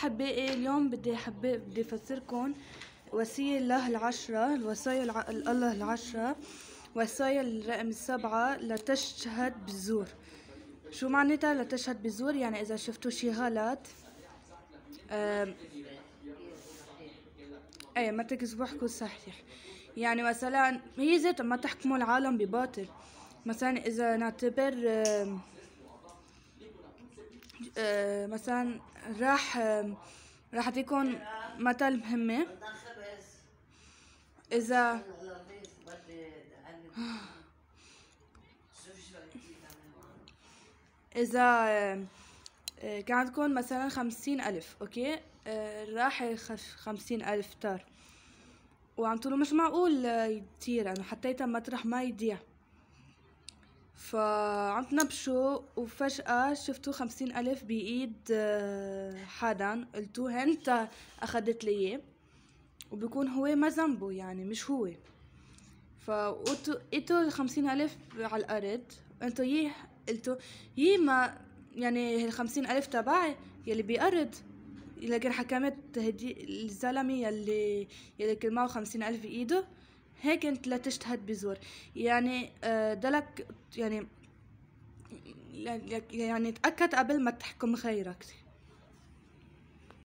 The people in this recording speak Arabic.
حابه ايه اليوم بدي حابه بدي افسركم وصية الله العشرة الوصايا الله العشرة وصايا الرقم السبعة لتشهد بالزور شو معناتها لتشهد بالزور يعني إذا شفتوا شي غلط أي ما تكذبوا احكوا الصحيح يعني مثلا هي ذاتها ما تحكموا العالم بباطل مثلا إذا نعتبر آه، مثلا راح آه، راح اعطيكم مثل مهمة إذا إذا آه، كان عندكم مثلا خمسين ألف أوكي راح خمسين ألف تار وعم تقولوا مش معقول يطير أنا حطيتها مطرح ما يضيع فعم تنبشوا وفجأة شفتوا خمسين ألف بإيد آه، حدا قلتوا أنت أخدت لي إياه هو ما ذنبه يعني مش هو فقلتوا الخمسين ألف على الأرض أنتوا يي قلتوا يي ما يعني الخمسين ألف تبعي يلي بأرض لكن حكمت هدي الزلمة يلي يلي كل معه خمسين ألف بإيده هيك انت لا تجتهد بزور يعني آه، دلك يعني،, يعني يعني تأكد قبل ما تحكم خيرك